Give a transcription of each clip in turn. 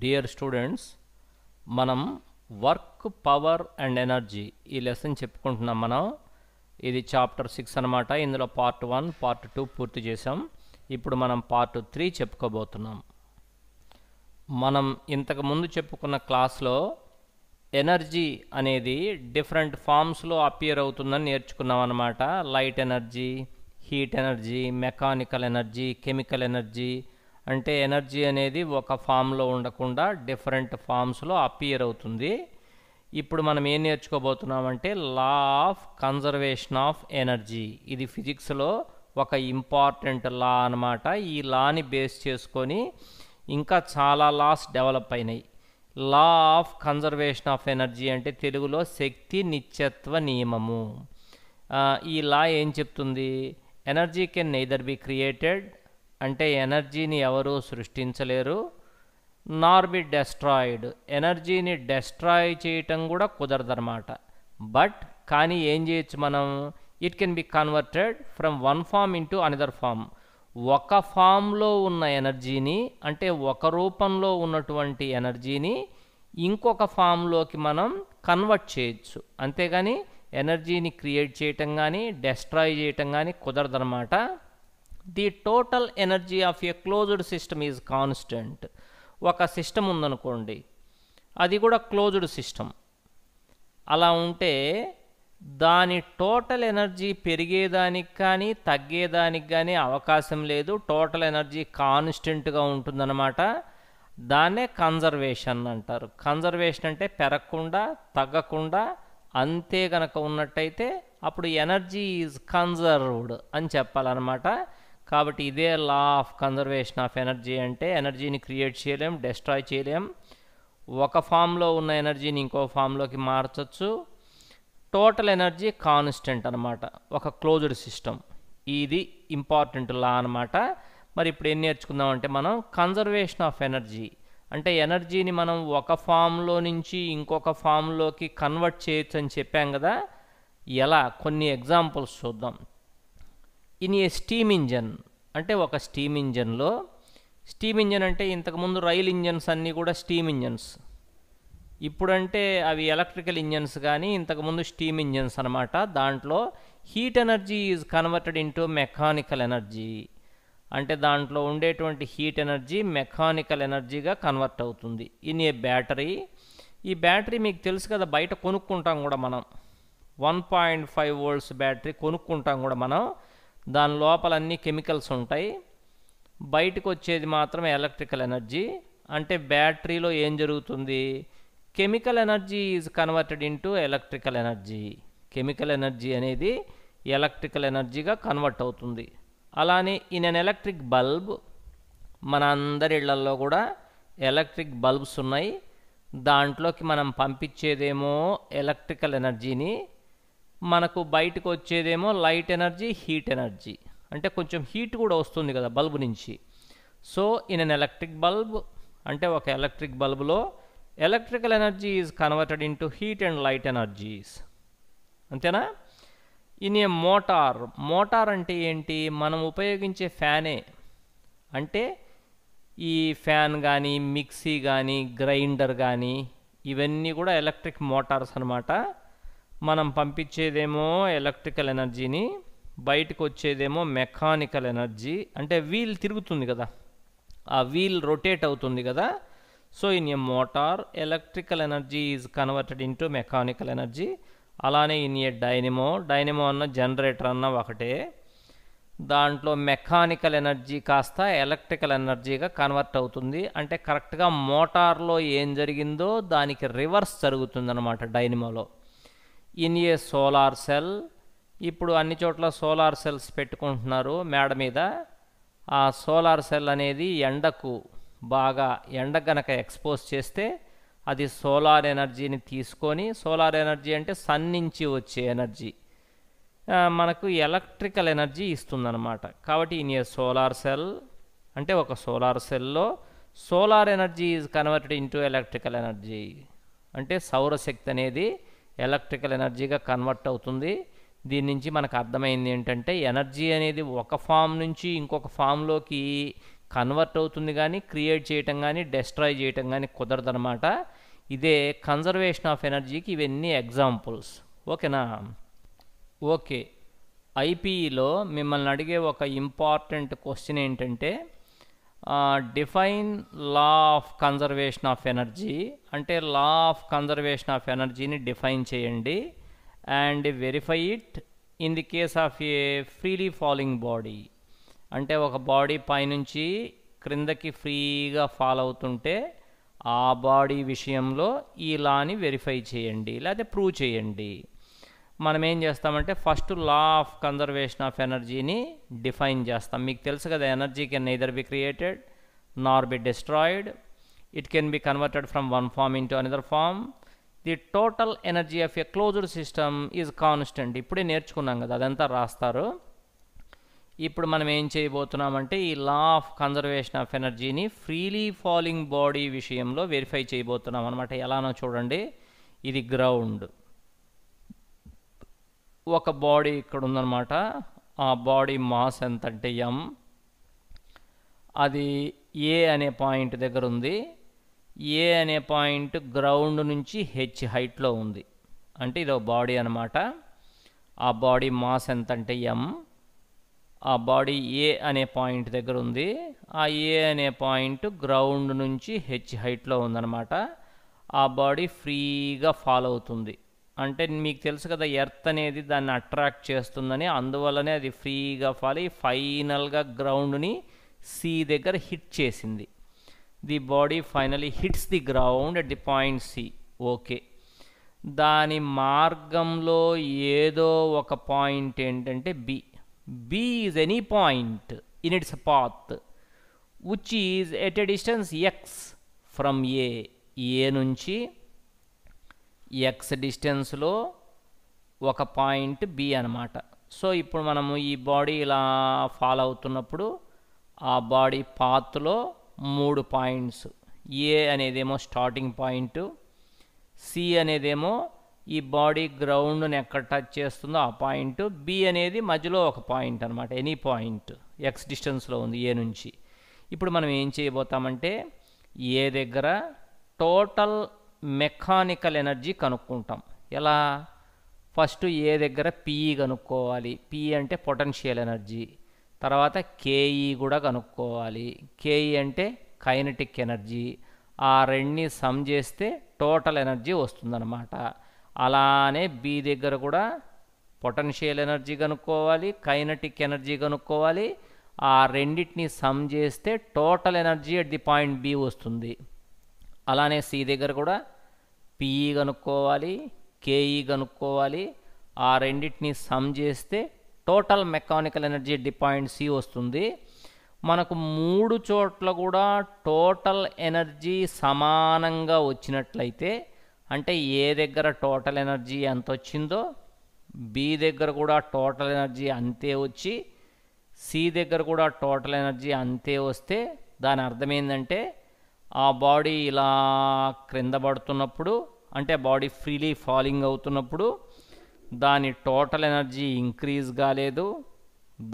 dear students మనం work power and energy ఈ lesson చెప్పుకుంటున్నాం మనం ఇది చాప్టర్ సిక్స్ అనమాట ఇందులో పార్ట్ వన్ పార్ట్ టూ పూర్తి చేసాం ఇప్పుడు మనం పార్ట్ త్రీ చెప్పుకోబోతున్నాం మనం ఇంతకుముందు చెప్పుకున్న క్లాస్లో ఎనర్జీ అనేది డిఫరెంట్ ఫామ్స్లో అపియర్ అవుతుందని నేర్చుకున్నాం అనమాట light energy heat energy mechanical energy chemical energy అంటే ఎనర్జీ అనేది ఒక ఫామ్లో ఉండకుండా డిఫరెంట్ ఫామ్స్లో అపియర్ అవుతుంది ఇప్పుడు మనం ఏం నేర్చుకోబోతున్నామంటే law of conservation of energy ఇది ఫిజిక్స్లో ఒక ఇంపార్టెంట్ లా అనమాట ఈ లాని బేస్ చేసుకొని ఇంకా చాలా లాస్ డెవలప్ అయినాయి law of conservation of energy అంటే తెలుగులో శక్తి నిత్యత్వ నియమము ఈ లా ఏం చెప్తుంది energy can neither be created అంటే ఎనర్జీని ఎవరూ సృష్టించలేరు నార్ బి డెస్ట్రాయిడ్ ఎనర్జీని డెస్ట్రాయ్ చేయటం కూడా కుదరదన్నమాట బట్ కానీ ఏం చేయొచ్చు మనం it can be converted from one form into another form ఒక ఫామ్లో ఉన్న ఎనర్జీని అంటే ఒక రూపంలో ఉన్నటువంటి ఎనర్జీని ఇంకొక ఫామ్లోకి మనం కన్వర్ట్ చేయొచ్చు అంతేగాని ఎనర్జీని క్రియేట్ చేయటం కానీ డెస్ట్రాయ్ చేయటం కానీ అనమాట the total energy of a closed system is constant ఒక సిస్టమ్ ఉందనుకోండి అది కూడా క్లోజ్డ్ సిస్టమ్ అలా ఉంటే దాని టోటల్ ఎనర్జీ పెరిగేదానికి కానీ తగ్గేదానికి కానీ అవకాశం లేదు టోటల్ ఎనర్జీ కాన్స్టెంట్గా ఉంటుందన్నమాట దాన్నే కన్జర్వేషన్ అంటారు కన్జర్వేషన్ అంటే పెరగకుండా తగ్గకుండా అంతే కనుక ఉన్నట్టయితే అప్పుడు ఎనర్జీ ఈజ్ కన్జర్వ్డ్ అని చెప్పాలన్నమాట కాబట్టి ఇదే law of conservation of energy అంటే ఎనర్జీని క్రియేట్ చేయలేం డెస్ట్రాయ్ చేయలేం ఒక ఫామ్లో ఉన్న ఎనర్జీని ఇంకో ఫామ్లోకి మార్చచ్చు టోటల్ ఎనర్జీ కాన్స్టెంట్ అనమాట ఒక క్లోజ్డ్ సిస్టమ్ ఇది ఇంపార్టెంట్ లా అనమాట మరి ఇప్పుడు ఏం నేర్చుకుందామంటే మనం కన్జర్వేషన్ ఆఫ్ ఎనర్జీ అంటే ఎనర్జీని మనం ఒక ఫామ్లో నుంచి ఇంకొక ఫామ్లోకి కన్వర్ట్ చేయొచ్చు అని చెప్పాం కదా ఎలా కొన్ని ఎగ్జాంపుల్స్ చూద్దాం ఇన్ ఏ స్టీమ్ ఇంజన్ అంటే ఒక స్టీమ్ ఇంజన్లో స్టీమ్ ఇంజన్ అంటే ఇంతకుముందు రైల్ ఇంజన్స్ అన్నీ కూడా స్టీమ్ ఇంజన్స్ ఇప్పుడంటే అవి ఎలక్ట్రికల్ ఇంజన్స్ కానీ ఇంతకుముందు స్టీమ్ ఇంజన్స్ అనమాట దాంట్లో heat energy is converted into mechanical energy అంటే దాంట్లో ఉండేటువంటి హీట్ ఎనర్జీ మెకానికల్ ఎనర్జీగా కన్వర్ట్ అవుతుంది ఇన్ ఏ బ్యాటరీ ఈ బ్యాటరీ మీకు తెలుసు కదా బయట కొనుక్కుంటాం కూడా మనం one point five volts battery కొనుక్కుంటాం కూడా మనం దాని లోపల అన్ని కెమికల్స్ ఉంటాయి బయటకు వచ్చేది మాత్రమే ఎలక్ట్రికల్ ఎనర్జీ అంటే బ్యాటరీలో ఏం జరుగుతుంది chemical energy is converted into electrical energy chemical energy అనేది ఎలక్ట్రికల్ ఎనర్జీగా కన్వర్ట్ అవుతుంది అలానే ఇన్ అన్ ఎలక్ట్రిక్ బల్బ్ మన అందరి ఇళ్లల్లో కూడా ఎలక్ట్రిక్ బల్బ్స్ ఉన్నాయి దాంట్లోకి మనం పంపించేదేమో ఎలక్ట్రికల్ ఎనర్జీని మనకు బయటకు వచ్చేదేమో లైట్ ఎనర్జీ హీట్ ఎనర్జీ అంటే కొంచెం హీట్ కూడా వస్తుంది కదా బల్బు నుంచి so in an electric bulb అంటే ఒక ఎలక్ట్రిక్ బల్బులో electrical energy is converted into heat and light energies అంతేనా ఇన్ ఏ మోటార్ మోటార్ అంటే ఏంటి మనం ఉపయోగించే ఫ్యానే అంటే ఈ ఫ్యాన్ కానీ మిక్సీ కానీ గ్రైండర్ కానీ ఇవన్నీ కూడా ఎలక్ట్రిక్ మోటార్స్ అనమాట మనం పంపించేదేమో ఎలక్ట్రికల్ ఎనర్జీని బయటకు వచ్చేదేమో మెకానికల్ ఎనర్జీ అంటే వీల్ తిరుగుతుంది కదా ఆ వీల్ రొటేట్ అవుతుంది కదా so in a motor electrical energy is converted to mechanical energy అలానే ఇన్ ఏ డైనమో డైనమో అన్న జనరేటర్ అన్న ఒకటే దాంట్లో మెకానికల్ ఎనర్జీ కాస్త ఎలక్ట్రికల్ ఎనర్జీగా కన్వర్ట్ అవుతుంది అంటే కరెక్ట్గా మోటార్లో ఏం జరిగిందో దానికి రివర్స్ జరుగుతుందన్నమాట డైనమోలో ఇన్ ఏ సోలార్ సెల్ ఇప్పుడు అన్ని చోట్ల సోలార్ సెల్స్ పెట్టుకుంటున్నారు మేడ మీద ఆ సోలార్ సెల్ అనేది ఎండకు బాగా ఎండ గనక ఎక్స్పోజ్ చేస్తే అది సోలార్ ఎనర్జీని తీసుకొని సోలార్ ఎనర్జీ అంటే సన్ నుంచి వచ్చే ఎనర్జీ మనకు ఎలక్ట్రికల్ ఎనర్జీ ఇస్తుందన్నమాట కాబట్టి ఇన్ ఏ సోలార్ సెల్ అంటే ఒక సోలార్ సెల్లో solar energy is converted into electrical energy అంటే సౌరశక్తి అనేది ఎలక్ట్రికల్ ఎనర్జీగా కన్వర్ట్ అవుతుంది దీని నుంచి మనకు అర్థమైంది ఏంటంటే ఎనర్జీ అనేది ఒక ఫామ్ నుంచి ఇంకొక ఫామ్లోకి కన్వర్ట్ అవుతుంది కానీ క్రియేట్ చేయటం కానీ డెస్ట్రాయ్ చేయటం కానీ కుదరదనమాట ఇదే కన్జర్వేషన్ ఆఫ్ ఎనర్జీకి ఇవన్నీ ఎగ్జాంపుల్స్ ఓకేనా ఓకే ఐపీఈలో మిమ్మల్ని అడిగే ఒక ఇంపార్టెంట్ క్వశ్చన్ ఏంటంటే define law of conservation of energy అంటే లా ఆఫ్ కన్జర్వేషన్ ఆఫ్ ఎనర్జీని డిఫైన్ చేయండి and verify it in the case of a freely falling body అంటే ఒక బాడీ పైనుంచి క్రిందకి ఫ్రీగా ఫాలో అవుతుంటే ఆ బాడీ విషయంలో ఈ లాని వెరిఫై చేయండి లేకపోతే ప్రూవ్ చేయండి మనం ఏం చేస్తామంటే first law of conservation of ఎనర్జీని డిఫైన్ చేస్తాం మీకు తెలుసు కదా energy can neither be created nor be destroyed it can be converted from one form to another form the total energy of a closed system is constant ఇప్పుడే నేర్చుకున్నాం కదా అదంతా రాస్తారు ఇప్పుడు మనం ఏం చేయబోతున్నామంటే ఈ లా ఆఫ్ కన్జర్వేషన్ ఆఫ్ ఎనర్జీని ఫ్రీలీ ఫాలింగ్ బాడీ విషయంలో వెరిఫై చేయబోతున్నాం అనమాట ఎలానో చూడండి ఇది గ్రౌండ్ ఒక బాడీ ఇక్కడ ఉందన్నమాట ఆ బాడీ మాస్ ఎంత అంటే ఎం అది ఏ అనే పాయింట్ దగ్గర ఉంది ఏ అనే పాయింట్ గ్రౌండ్ నుంచి హెచ్ హైట్లో ఉంది అంటే ఇది ఒక బాడీ అనమాట ఆ బాడీ మాస్ ఎంత అంటే ఎం ఆ బాడీ ఏ అనే పాయింట్ దగ్గర ఉంది ఆ ఏ అనే పాయింట్ గ్రౌండ్ నుంచి హెచ్ హైట్లో ఉందన్నమాట ఆ బాడీ ఫ్రీగా ఫాలో అవుతుంది అంటే మీకు తెలుసు కదా ఎర్త్ అనేది దాన్ని అట్రాక్ట్ చేస్తుందని అందువల్లనే అది ఫ్రీగా ఫాలి ఫైనల్గా గ్రౌండ్ని సి దగ్గర హిట్ చేసింది the body finally hits the ground at the point C okay దాని మార్గంలో ఏదో ఒక పాయింట్ ఏంటంటే B B is any point in its path which is at a distance X from A A నుంచి X డిస్టెన్స్లో ఒక point B అనమాట so ఇప్పుడు మనము ఈ బాడీ ఇలా ఫాలో అవుతున్నప్పుడు ఆ బాడీ పాత్లో మూడు పాయింట్స్ ఏ అనేదేమో స్టార్టింగ్ పాయింట్ సి అనేదేమో ఈ బాడీ గ్రౌండ్ని ఎక్కడ టచ్ చేస్తుందో ఆ పాయింట్ బి అనేది మధ్యలో ఒక పాయింట్ అనమాట ఎనీ పాయింట్ ఎక్స్ డిస్టెన్స్లో ఉంది ఏ నుంచి ఇప్పుడు మనం ఏం చేయబోతామంటే ఏ దగ్గర టోటల్ మెకానికల్ ఎనర్జీ కనుక్కుంటాం ఎలా ఫస్ట్ ఏ దగ్గర పిఈ కనుక్కోవాలి పిఈ అంటే పొటెన్షియల్ ఎనర్జీ తర్వాత కేఈ కూడా కనుక్కోవాలి కేఈ అంటే కైనటిక్ ఎనర్జీ ఆ రెండిని సమ్ చేస్తే టోటల్ ఎనర్జీ వస్తుందన్నమాట అలానే బి దగ్గర కూడా పొటెన్షియల్ ఎనర్జీ కనుక్కోవాలి కైనటిక్ ఎనర్జీ కనుక్కోవాలి ఆ రెండింటిని సమ్ చేస్తే total energy at the point B వస్తుంది అలానే సి దగ్గర కూడా పిఈ కనుక్కోవాలి కేఈ కనుక్కోవాలి ఆ రెండింటిని సమ్ చేస్తే total mechanical energy the point C వస్తుంది మనకు మూడు చోట్ల కూడా టోటల్ ఎనర్జీ సమానంగా వచ్చినట్లయితే అంటే ఏ దగ్గర టోటల్ ఎనర్జీ ఎంత వచ్చిందో బి దగ్గర కూడా టోటల్ ఎనర్జీ అంతే వచ్చి సి దగ్గర కూడా టోటల్ ఎనర్జీ అంతే వస్తే దాని అర్థమైందంటే ఆ బాడీ ఇలా క్రింద పడుతున్నప్పుడు అంటే బాడీ ఫ్రీలీ ఫాలింగ్ అవుతున్నప్పుడు దాని టోటల్ ఎనర్జీ ఇంక్రీజ్ కాలేదు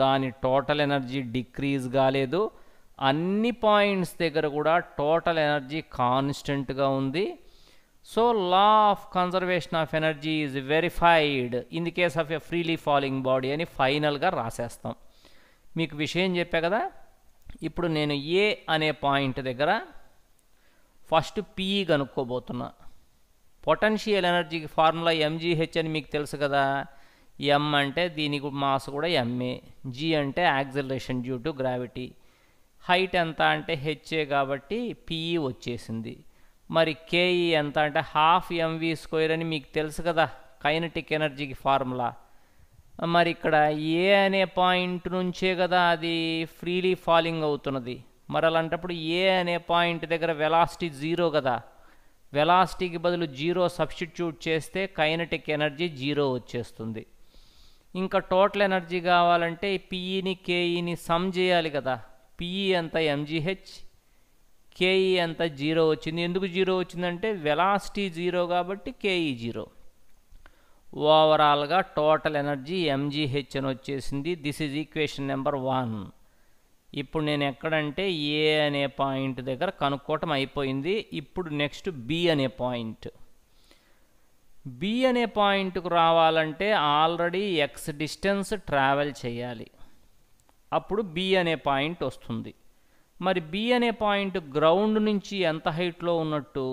దాని టోటల్ ఎనర్జీ డిక్రీజ్ కాలేదు అన్ని పాయింట్స్ దగ్గర కూడా టోటల్ ఎనర్జీ కాన్స్టెంట్గా ఉంది so law of conservation of energy is verified in the case of a freely falling body అని ఫైనల్గా రాసేస్తాం మీకు విషయం చెప్పా కదా ఇప్పుడు నేను ఏ అనే పాయింట్ దగ్గర ఫస్ట్ పిఈ కనుక్కోబోతున్నా పొటెన్షియల్ ఎనర్జీకి ఫార్ములా ఎంజీహెచ్ అని మీకు తెలుసు కదా ఎం అంటే దీనికి మాస్ కూడా ఎంఏ జీ అంటే acceleration due to gravity height ఎంత అంటే హెచ్ఏ కాబట్టి పిఈ e వచ్చేసింది మరి కేఈ e ఎంత అంటే హాఫ్ ఎంవి స్క్వేర్ అని మీకు తెలుసు కదా కైనటిక్ ఎనర్జీకి ఫార్ములా మరి ఇక్కడ ఏ అనే పాయింట్ నుంచే కదా అది ఫ్రీలీ ఫాలింగ్ అవుతున్నది మరి అలాంటప్పుడు ఏ అనే పాయింట్ దగ్గర వెలాసిటీ జీరో కదా వెలాసిటీకి బదులు జీరో సబ్స్టిట్యూట్ చేస్తే కైనటిక్ ఎనర్జీ జీరో వచ్చేస్తుంది ఇంకా టోటల్ ఎనర్జీ కావాలంటే పిఈని e కేఈని e సమ్ చేయాలి కదా పిఈ e ఎంత ఎంజీహెచ్ కేఈ ఎంత జీరో వచ్చింది ఎందుకు జీరో వచ్చిందంటే వెలాసిటీ జీరో కాబట్టి కేఈ జీరో ఓవరాల్గా టోటల్ ఎనర్జీ ఎంజీహెచ్ అని వచ్చేసింది this is equation number one ఇప్పుడు నేను ఎక్కడంటే ఏ అనే పాయింట్ దగ్గర కనుక్కోవటం అయిపోయింది ఇప్పుడు నెక్స్ట్ బి అనే పాయింట్ బి అనే పాయింట్కు రావాలంటే ఆల్రెడీ ఎక్స్ డిస్టెన్స్ ట్రావెల్ చేయాలి అప్పుడు బి అనే పాయింట్ వస్తుంది మరి బి అనే పాయింట్ గ్రౌండ్ నుంచి ఎంత హైట్లో ఉన్నట్టు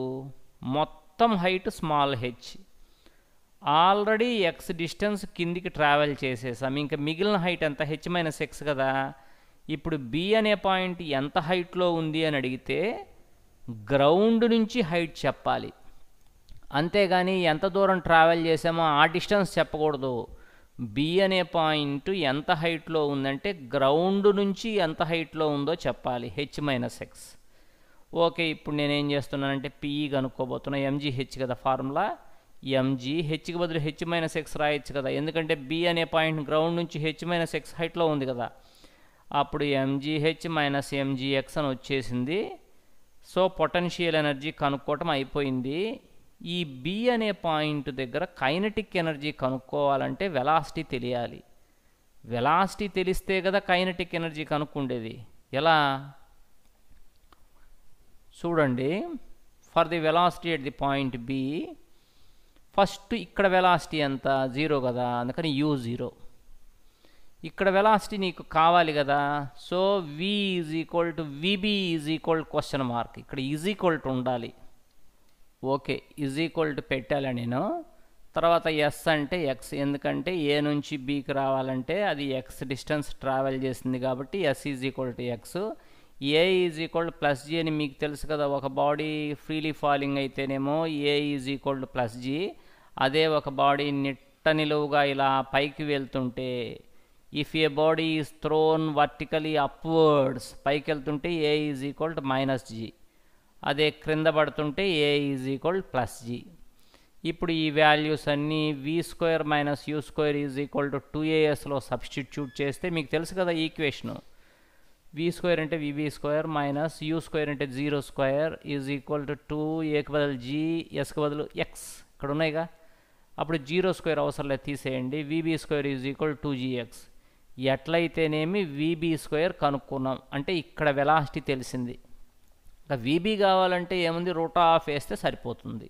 మొత్తం height small H already X distance కిందికి ట్రావెల్ చేసేసాం ఇంకా మిగిలిన హైట్ ఎంత హెచ్ మైనస్ ఎక్స్ కదా ఇప్పుడు బి అనే పాయింట్ ఎంత హైట్లో ఉంది అని అడిగితే గ్రౌండ్ నుంచి హైట్ చెప్పాలి అంతేగాని ఎంత దూరం ట్రావెల్ చేసామో ఆ డిస్టెన్స్ చెప్పకూడదు బి అనే పాయింట్ ఎంత హైట్లో ఉందంటే గ్రౌండ్ నుంచి ఎంత హైట్లో ఉందో చెప్పాలి హెచ్ మైనస్ ఎక్స్ ఓకే ఇప్పుడు నేనేం చేస్తున్నానంటే పిఈ కనుక్కోబోతున్నా ఎంజీహెచ్ కదా ఫార్ములా ఎంజీ హెచ్కి బదులు హెచ్ మైనస్ ఎక్స్ రాయొచ్చు కదా ఎందుకంటే బి అనే పాయింట్ గ్రౌండ్ నుంచి హెచ్ మైనస్ ఎక్స్ హైట్లో ఉంది కదా అప్పుడు ఎంజీహెచ్ మైనస్ ఎంజీఎక్స్ అని వచ్చేసింది సో పొటెన్షియల్ ఎనర్జీ కనుక్కోవటం అయిపోయింది ఈ బి అనే పాయింట్ దగ్గర కైనటిక్ ఎనర్జీ కనుక్కోవాలంటే వెలాసిటీ తెలియాలి వెలాసిటీ తెలిస్తే కదా కైనటిక్ ఎనర్జీ కనుక్కుండేది ఎలా చూడండి for the velocity at the point B first ఇక్కడ వెలాసిటీ ఎంత జీరో కదా అందుకని యూ జీరో ఇక్కడ వెలాసిటీ నీకు కావాలి కదా so V is equal to V B is equal question mark ఇక్కడ ఈజ్ ఈక్వల్ టు ఉండాలి ఓకే ఈజ్ ఈక్వల్ టు పెట్టాలి నేను తర్వాత ఎస్ అంటే ఎక్స్ ఎందుకంటే ఏ నుంచి బీకి రావాలంటే అది ఎక్స్ డిస్టెన్స్ ట్రావెల్ చేసింది కాబట్టి S is equal to X A is equal plus G అని మీకు తెలుసు కదా ఒక బాడీ ఫ్రీలీ ఫాలింగ్ అయితేనేమో A is equal to plus G అదే ఒక బాడీ నిట్ట నిలువుగా ఇలా పైకి వెళ్తుంటే if a body is thrown vertically upwards పైకి వెళ్తుంటే A is equal to minus G అదే క్రింద పడుతుంటే A is equal plus G ఇప్పుడు ఈ వాల్యూస్ అన్నీ V square minus U square is equal to two ఏఎస్లో సబ్స్టిట్యూట్ చేస్తే మీకు తెలుసు కదా ఈక్వేషను వి స్క్వేర్ అంటే V V square minus U square అంటే zero square is equal to two ఏకి బదులు జీ ఎస్కి బదులు ఎక్స్ ఇక్కడ ఉన్నాయిగా అప్పుడు జీరో స్క్వేర్ అవసరం లేదు తీసేయండి V V square is equal two G X ఎట్లయితేనేమి వీబీ స్క్వేర్ కనుక్కున్నాం అంటే ఇక్కడ వెలాసిటీ తెలిసింది ఇంకా వీబీ కావాలంటే ఏముంది రూట్ ఆఫ్ వేస్తే సరిపోతుంది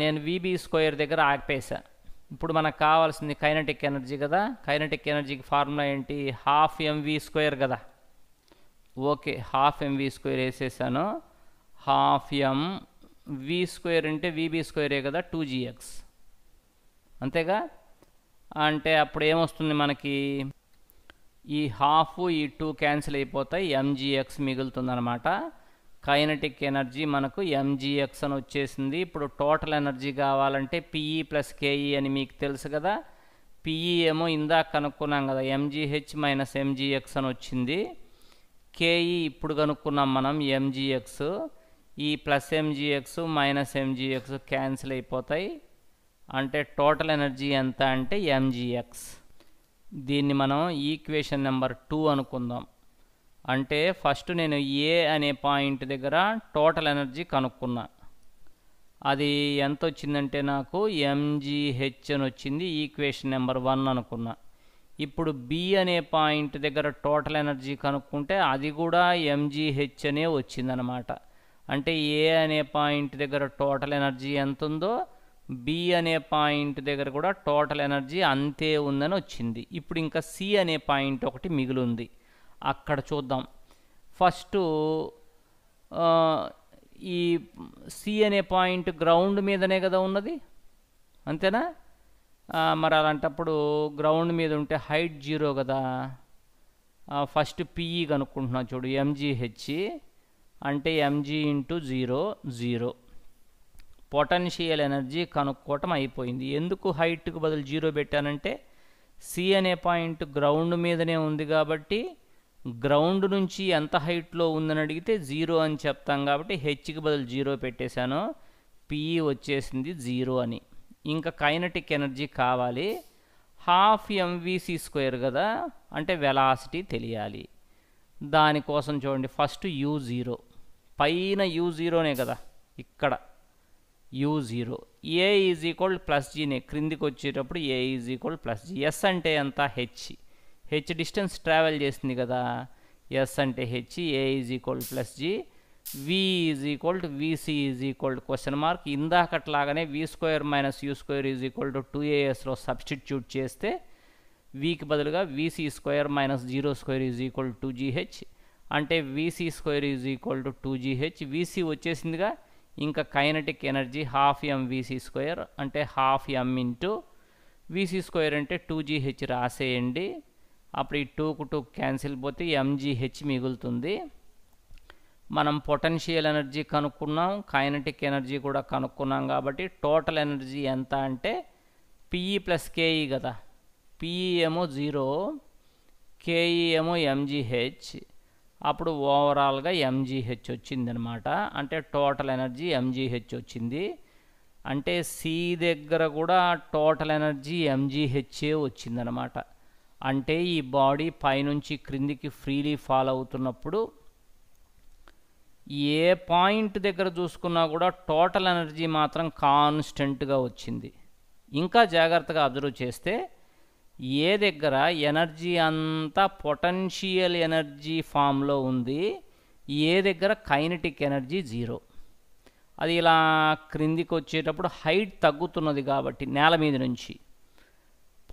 నేను వీబీ స్క్వేర్ దగ్గర ఆగిపేసా ఇప్పుడు మనకు కావాల్సింది కైనటిక్ ఎనర్జీ కదా కైనటిక్ ఎనర్జీకి ఫార్ములా ఏంటి హాఫ్ ఎంవీ స్క్వేర్ కదా ఓకే హాఫ్ ఎంవీ స్క్వేర్ వేసేసాను హాఫ్ ఎం వి స్క్వేర్ అంటే వీబీ స్క్వేరే కదా టూ జీఎక్స్ అంతేగా అంటే అప్పుడు ఏమొస్తుంది మనకి ఈ హాఫ్ ఈ టూ క్యాన్సిల్ అయిపోతాయి ఎంజీఎక్స్ మిగులుతుందనమాట కైనటిక్ ఎనర్జీ మనకు ఎంజీఎక్స్ అని వచ్చేసింది ఇప్పుడు టోటల్ ఎనర్జీ కావాలంటే PE e plus KE e అని మీకు తెలుసు కదా పిఈ e ఏమో ఇందాక కనుక్కున్నాం కదా ఎంజీహెచ్ మైనస్ ఎంజీఎక్స్ అని వచ్చింది కేఈ ఇప్పుడు కనుక్కున్నాం మనం ఎంజీఎక్స్ ఈ plus M G X minus M G X cancel అయిపోతాయి అంటే టోటల్ ఎనర్జీ ఎంత అంటే ఎంజీఎక్స్ దీన్ని మనం ఈక్వేషన్ నెంబర్ టూ అనుకుందాం అంటే ఫస్ట్ నేను ఏ అనే పాయింట్ దగ్గర టోటల్ ఎనర్జీ కనుక్కున్నా అది ఎంత వచ్చిందంటే నాకు ఎంజీహెచ్ అని వచ్చింది ఈక్వేషన్ నెంబర్ వన్ అనుకున్నా ఇప్పుడు బి అనే పాయింట్ దగ్గర టోటల్ ఎనర్జీ కనుక్కుంటే అది కూడా ఎంజీహెచ్ అనే వచ్చిందనమాట అంటే ఏ అనే పాయింట్ దగ్గర టోటల్ ఎనర్జీ ఎంత ఉందో బి అనే పాయింట్ దగ్గర కూడా టోటల్ ఎనర్జీ అంతే ఉందని వచ్చింది ఇప్పుడు ఇంకా సి అనే పాయింట్ ఒకటి మిగిలి ఉంది అక్కడ చూద్దాం ఫస్ట్ ఈ సి అనే పాయింట్ గ్రౌండ్ మీదనే కదా ఉన్నది అంతేనా మరి అలాంటప్పుడు గ్రౌండ్ మీద ఉంటే హైట్ జీరో కదా ఫస్ట్ పిఈ కనుక్కుంటున్నా చూడు ఎంజీహెచ్ అంటే M G into zero zero potential energy కనుక్కోవటం అయిపోయింది ఎందుకు హైట్కు బదులు జీరో పెట్టానంటే సి అనే పాయింట్ గ్రౌండ్ మీదనే ఉంది కాబట్టి గ్రౌండ్ నుంచి ఎంత హైట్లో ఉందని అడిగితే జీరో అని చెప్తాం కాబట్టి హెచ్కి బదులు జీరో పెట్టేశాను పిఈ వచ్చేసింది జీరో అని ఇంకా కైనటిక్ ఎనర్జీ కావాలి హాఫ్ ఎంవిసి స్క్వేర్ కదా అంటే వెలాసిటీ తెలియాలి దానికోసం చూడండి ఫస్ట్ యూ జీరో పైన యూ జీరోనే కదా ఇక్కడ U zero A is equal plus జీనే క్రిందికి వచ్చేటప్పుడు A is equal plus G S అంటే ఎంత హెచ్ హెచ్ డిస్టెన్స్ ట్రావెల్ చేసింది కదా ఎస్ అంటే H A is equal plus G V is equal to V C is equal to question mark ఇందాకట్లాగానే V square minus U square is equal to two ఏఎస్లో substitute చేస్తే వీకి బదులుగా V C square minus zero square is equal to G H అంటే V C square is equal to two G H V C వచ్చేసిందిగా ఇంకా kinetic energy half M V C square అంటే half M into V C square అంటే two GH రాసేయండి అప్పుడు ఈ టూకు టూ క్యాన్సిల్ పోతే M G H మిగులుతుంది మనం పొటెన్షియల్ ఎనర్జీ కనుక్కున్నాం కైనటిక్ ఎనర్జీ కూడా కనుక్కున్నాం కాబట్టి టోటల్ ఎనర్జీ ఎంత అంటే పిఈ ప్లస్ కేఈ కదా పిఈ ఏమో e జీరో కేఈ ఏమో ఎంజీహెచ్ అప్పుడు ఓవరాల్గా ఎంజీహెచ్ వచ్చింది అనమాట అంటే టోటల్ ఎనర్జీ ఎంజీహెచ్ వచ్చింది అంటే సి దగ్గర కూడా టోటల్ ఎనర్జీ ఎంజీహెచ్ఏ వచ్చిందనమాట అంటే ఈ బాడీ పైనుంచి క్రిందికి ఫ్రీలీ ఫాల్ అవుతున్నప్పుడు ఏ పాయింట్ దగ్గర చూసుకున్నా కూడా టోటల్ ఎనర్జీ మాత్రం కాన్స్టెంట్గా వచ్చింది ఇంకా జాగ్రత్తగా అబ్జర్వ్ చేస్తే ఏ దగ్గర ఎనర్జీ అంతా పొటెన్షియల్ ఎనర్జీ ఫామ్లో ఉంది ఏ దగ్గర కైనటిక్ ఎనర్జీ జీరో అది ఇలా క్రిందికి వచ్చేటప్పుడు హైట్ తగ్గుతున్నది కాబట్టి నేల మీద నుంచి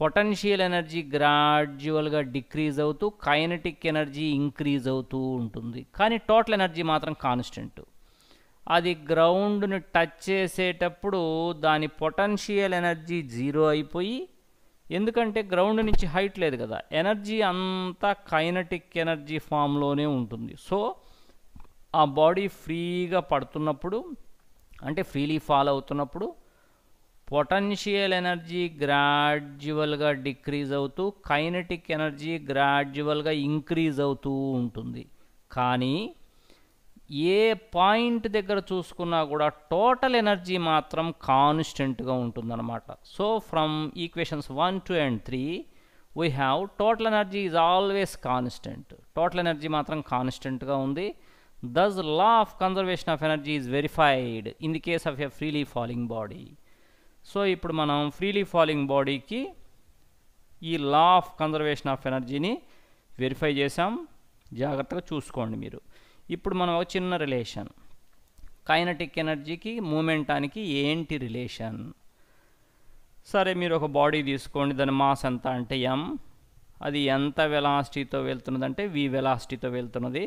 పొటెన్షియల్ ఎనర్జీ గ్రాడ్యువల్గా డిక్రీజ్ అవుతూ కైనటిక్ ఎనర్జీ ఇంక్రీజ్ అవుతూ ఉంటుంది కానీ టోటల్ ఎనర్జీ మాత్రం కాన్స్టెంట్ అది గ్రౌండ్ని టచ్ చేసేటప్పుడు దాని పొటెన్షియల్ ఎనర్జీ జీరో అయిపోయి ఎందుకంటే గ్రౌండ్ నుంచి హైట్ లేదు కదా ఎనర్జీ అంతా కైనటిక్ ఎనర్జీ ఫామ్లోనే ఉంటుంది సో ఆ బాడీ ఫ్రీగా పడుతున్నప్పుడు అంటే ఫ్రీలీ ఫాల్ అవుతున్నప్పుడు పొటెన్షియల్ ఎనర్జీ గ్రాడ్యువల్గా డిక్రీజ్ అవుతూ కైనటిక్ ఎనర్జీ గ్రాడ్యువల్గా ఇంక్రీజ్ అవుతూ ఉంటుంది కానీ ఏ పాయింట్ దగ్గర చూసుకున్నా కూడా టోటల్ ఎనర్జీ మాత్రం కాన్స్టెంట్గా ఉంటుందన్నమాట so from equations one two and three we have total energy is always constant total energy మాత్రం కాన్స్టెంట్గా ఉంది thus law of conservation of energy is verified in the case of a freely falling body so ఇప్పుడు మనం freely falling బాడీకి ఈ law of conservation of ఎనర్జీని verify చేసాం జాగ్రత్తగా చూసుకోండి మీరు ఇప్పుడు మనం ఒక చిన్న రిలేషన్ కైనటిక్ ఎనర్జీకి మూమెంటానికి ఏంటి రిలేషన్ సరే మీరు ఒక బాడీ తీసుకోండి దాని మాస్ ఎంత అంటే ఎం అది ఎంత వెలాసిటీతో వెళ్తున్నదంటే వి వెలాసిటీతో వెళ్తున్నది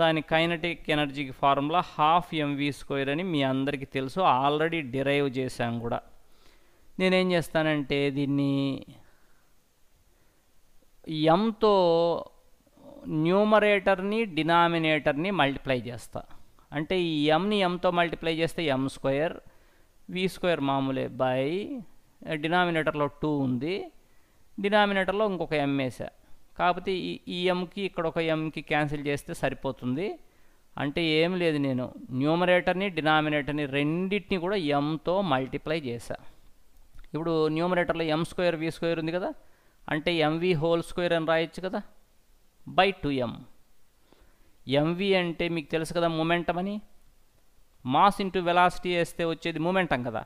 దాని కైనటిక్ ఎనర్జీకి formula half M V square అని మీ అందరికీ తెలుసు ఆల్రెడీ డిరైవ్ చేశాం కూడా నేనేం చేస్తానంటే దీన్ని ఎంతో న్యూమరేటర్ని డినామినేటర్ని మల్టిప్లై చేస్తా అంటే ఈ ఎంని ఎంతో మల్టిప్లై చేస్తే ఎం స్క్వేర్ వి స్క్వేర్ మామూలే బై డినామినేటర్లో టూ ఉంది డినామినేటర్లో ఇంకొక ఎం వేసా కాకపోతే ఈ ఈ ఎంకి ఇక్కడ ఒక ఎంకి క్యాన్సిల్ చేస్తే సరిపోతుంది అంటే ఏం లేదు నేను న్యూమరేటర్ని డినామినేటర్ని రెండింటిని కూడా ఎంతో మల్టిప్లై చేశా ఇప్పుడు న్యూమరేటర్లో ఎం స్క్వేర్ వి స్క్వేర్ ఉంది కదా అంటే ఎంవి హోల్ స్క్వేర్ అని రాయొచ్చు కదా బై టూ ఎం ఎంవి అంటే మీకు తెలుసు కదా మూమెంటం అని మాస్ ఇంటూ వెలాసిటీ వేస్తే వచ్చేది మూమెంటం కదా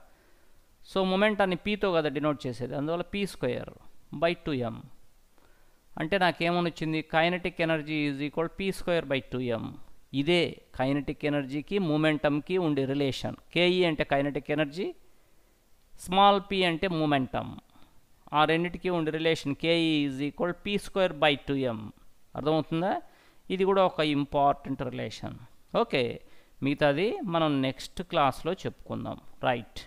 సో మూమెంటాన్ని పీతో కదా డినోట్ చేసేది అందువల్ల P square by two M అంటే నాకేమని వచ్చింది kinetic energy is equal P square by two M ఇదే కైనటిక్ ఎనర్జీకి మూమెంటమ్కి ఉండే రిలేషన్ కేఈ అంటే కైనటిక్ ఎనర్జీ స్మాల్ పీ అంటే మూమెంటమ్ ఆ రెండింటికి ఉండే relation KE is equal P square by two M అర్థమవుతుందా ఇది కూడా ఒక ఇంపార్టెంట్ రిలేషన్ ఓకే మిగతాది మనం నెక్స్ట్ క్లాస్లో చెప్పుకుందాం రైట్